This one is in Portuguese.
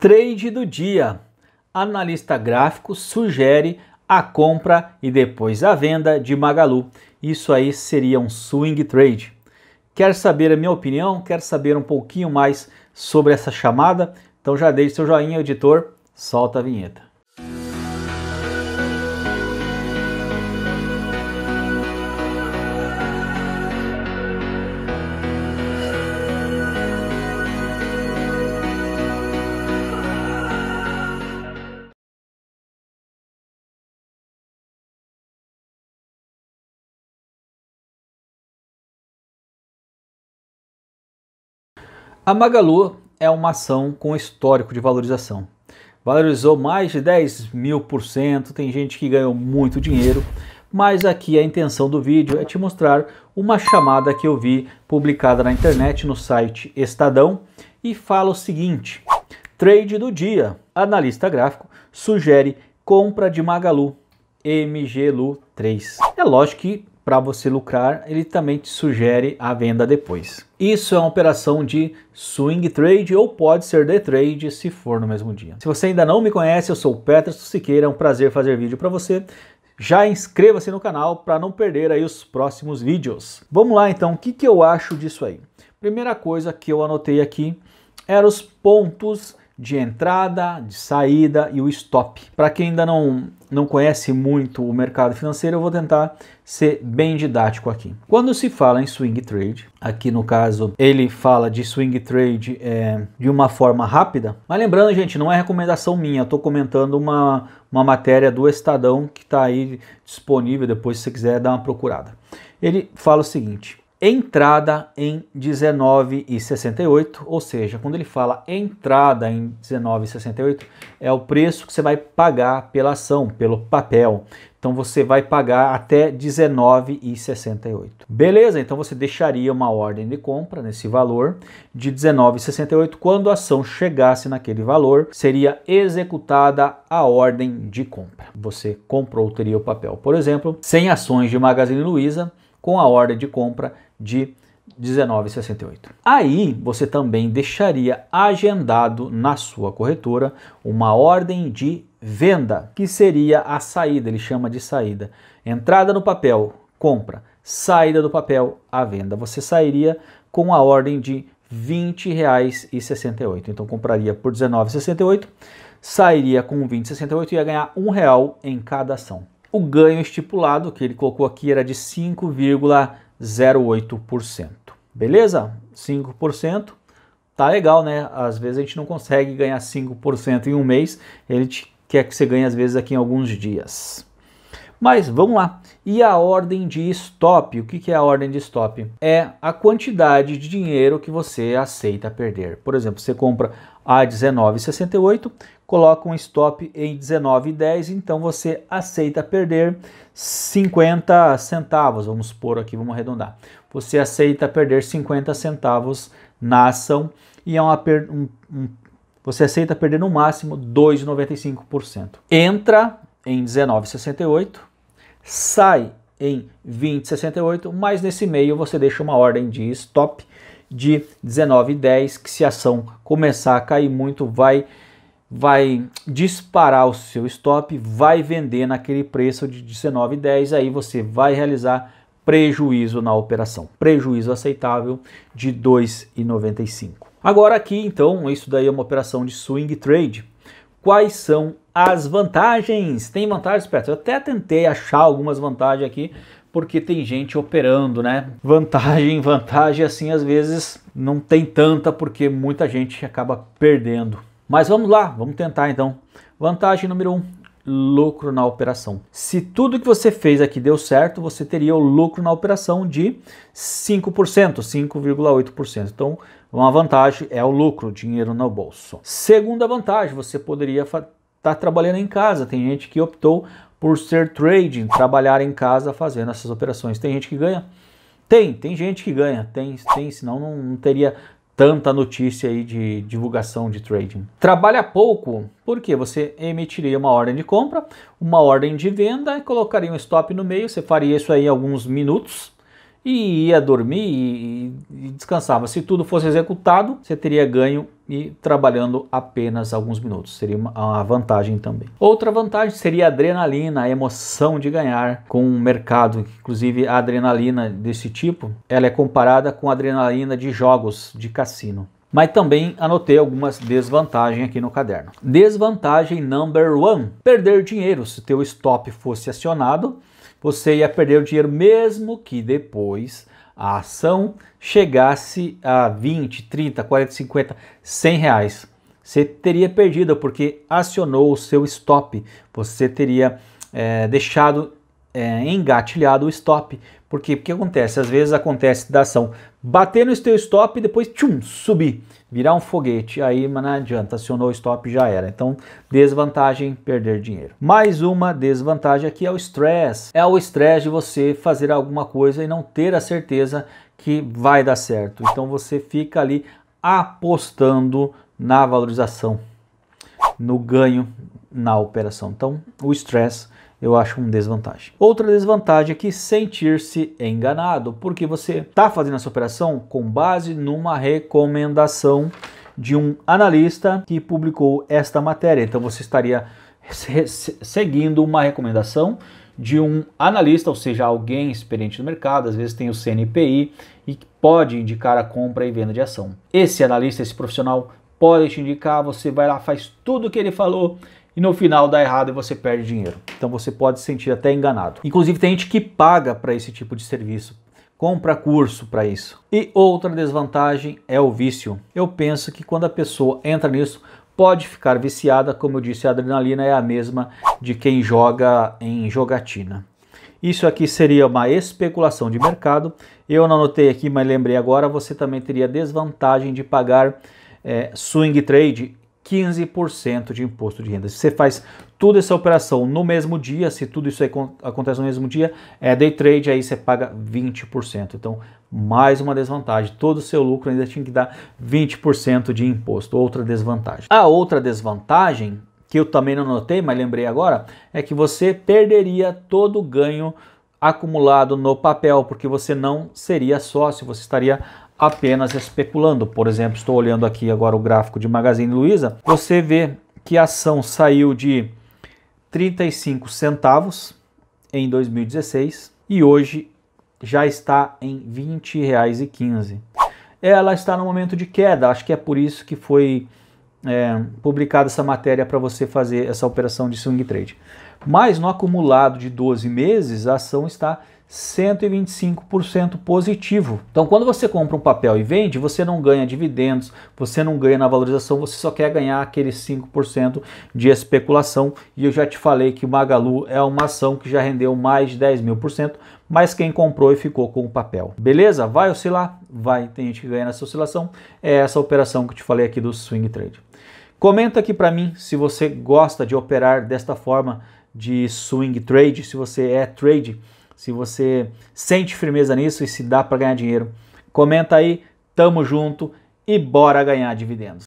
Trade do dia. Analista gráfico sugere a compra e depois a venda de Magalu. Isso aí seria um swing trade. Quer saber a minha opinião? Quer saber um pouquinho mais sobre essa chamada? Então já deixe seu joinha, editor, solta a vinheta. A Magalu é uma ação com histórico de valorização. Valorizou mais de 10 mil por cento, tem gente que ganhou muito dinheiro, mas aqui a intenção do vídeo é te mostrar uma chamada que eu vi publicada na internet no site Estadão e fala o seguinte: Trade do dia. Analista gráfico sugere compra de Magalu MGLU 3. É lógico que para você lucrar, ele também te sugere a venda depois. Isso é uma operação de swing trade ou pode ser day trade se for no mesmo dia. Se você ainda não me conhece, eu sou o Peterson Siqueira, é um prazer fazer vídeo para você. Já inscreva-se no canal para não perder aí os próximos vídeos. Vamos lá então, o que, que eu acho disso aí? Primeira coisa que eu anotei aqui eram os pontos de entrada, de saída e o stop. Para quem ainda não, não conhece muito o mercado financeiro, eu vou tentar ser bem didático aqui. Quando se fala em swing trade, aqui no caso ele fala de swing trade é, de uma forma rápida, mas lembrando, gente, não é recomendação minha, eu estou comentando uma, uma matéria do Estadão que está aí disponível, depois se você quiser dar uma procurada. Ele fala o seguinte, entrada em 19,68, ou seja, quando ele fala entrada em 19,68, é o preço que você vai pagar pela ação, pelo papel. Então você vai pagar até 19,68. Beleza? Então você deixaria uma ordem de compra nesse valor de 19,68 quando a ação chegasse naquele valor, seria executada a ordem de compra. Você comprou teria o papel, por exemplo, 100 ações de Magazine Luiza com a ordem de compra de 19,68. Aí você também deixaria agendado na sua corretora uma ordem de venda, que seria a saída, ele chama de saída. Entrada no papel, compra. Saída do papel, a venda. Você sairia com a ordem de R$ 20,68. Então compraria por R$ 19,68, sairia com R$ 20,68 e ia ganhar um real em cada ação o ganho estipulado que ele colocou aqui era de 5,08%. Beleza? 5%. Tá legal, né? Às vezes a gente não consegue ganhar 5% em um mês, ele quer que você ganhe às vezes aqui em alguns dias. Mas vamos lá. E a ordem de stop? O que é a ordem de stop? É a quantidade de dinheiro que você aceita perder. Por exemplo, você compra a R$19,68, coloca um stop em 19,10, então você aceita perder 50 centavos, vamos pôr aqui, vamos arredondar. Você aceita perder 50 centavos na ação e é uma, um, um, você aceita perder no máximo 2,95%. Entra em 19,68, sai em 20,68, mas nesse meio você deixa uma ordem de stop de 19,10, que se a ação começar a cair muito, vai vai disparar o seu stop, vai vender naquele preço de R$19,10, aí você vai realizar prejuízo na operação. Prejuízo aceitável de R$2,95. Agora aqui, então, isso daí é uma operação de swing trade. Quais são as vantagens? Tem vantagens, Petro? Eu até tentei achar algumas vantagens aqui, porque tem gente operando, né? Vantagem, vantagem, assim, às vezes não tem tanta, porque muita gente acaba perdendo. Mas vamos lá, vamos tentar então. Vantagem número 1, um, lucro na operação. Se tudo que você fez aqui deu certo, você teria o lucro na operação de 5%, 5,8%. Então, uma vantagem é o lucro, dinheiro no bolso. Segunda vantagem, você poderia estar tá trabalhando em casa. Tem gente que optou por ser trading, trabalhar em casa fazendo essas operações. Tem gente que ganha? Tem, tem gente que ganha, tem, tem senão não, não teria tanta notícia aí de divulgação de trading. Trabalha pouco, porque você emitiria uma ordem de compra, uma ordem de venda e colocaria um stop no meio, você faria isso aí em alguns minutos, e ia dormir e, e descansava. Se tudo fosse executado, você teria ganho e trabalhando apenas alguns minutos. Seria uma vantagem também. Outra vantagem seria a adrenalina, a emoção de ganhar com o mercado. Inclusive, a adrenalina desse tipo ela é comparada com a adrenalina de jogos de cassino. Mas também anotei algumas desvantagens aqui no caderno. Desvantagem number one: perder dinheiro se teu stop fosse acionado você ia perder o dinheiro, mesmo que depois a ação chegasse a 20, 30, 40, 50, 100 reais. Você teria perdido porque acionou o seu stop, você teria é, deixado é, engatilhado o stop. Por quê? Porque acontece, às vezes acontece da ação bater no seu stop e depois tchum, subir, virar um foguete. Aí mas não adianta, acionou o stop já era. Então, desvantagem, perder dinheiro. Mais uma desvantagem aqui é o stress. É o stress de você fazer alguma coisa e não ter a certeza que vai dar certo. Então você fica ali apostando na valorização, no ganho na operação. Então, o stress eu acho uma desvantagem. Outra desvantagem é que sentir-se enganado, porque você está fazendo essa operação com base numa recomendação de um analista que publicou esta matéria. Então você estaria seguindo uma recomendação de um analista, ou seja, alguém experiente no mercado, às vezes tem o CNPI e pode indicar a compra e venda de ação. Esse analista, esse profissional pode te indicar, você vai lá, faz tudo o que ele falou e no final dá errado e você perde dinheiro. Então você pode se sentir até enganado. Inclusive tem gente que paga para esse tipo de serviço compra curso para isso. E outra desvantagem é o vício. Eu penso que quando a pessoa entra nisso, pode ficar viciada, como eu disse, a adrenalina é a mesma de quem joga em jogatina. Isso aqui seria uma especulação de mercado. Eu não anotei aqui, mas lembrei agora, você também teria desvantagem de pagar é, swing trade 15% de imposto de renda. Se você faz toda essa operação no mesmo dia, se tudo isso acontece no mesmo dia, é day trade, aí você paga 20%. Então, mais uma desvantagem. Todo o seu lucro ainda tinha que dar 20% de imposto. Outra desvantagem. A outra desvantagem, que eu também não notei, mas lembrei agora, é que você perderia todo o ganho acumulado no papel, porque você não seria sócio, você estaria apenas especulando. Por exemplo, estou olhando aqui agora o gráfico de Magazine Luiza, você vê que a ação saiu de 35 centavos em 2016 e hoje já está em R$ 20,15. Ela está no momento de queda, acho que é por isso que foi é, publicada essa matéria para você fazer essa operação de swing trade. Mas no acumulado de 12 meses, a ação está 125% positivo. Então, quando você compra um papel e vende, você não ganha dividendos, você não ganha na valorização, você só quer ganhar aqueles 5% de especulação. E eu já te falei que Magalu é uma ação que já rendeu mais de 10 mil por cento, mas quem comprou e ficou com o papel. Beleza? Vai oscilar? Vai. Tem gente que ganha nessa oscilação. É essa operação que eu te falei aqui do swing trade. Comenta aqui para mim se você gosta de operar desta forma de swing trade, se você é trade se você sente firmeza nisso e se dá para ganhar dinheiro. Comenta aí, tamo junto e bora ganhar dividendos.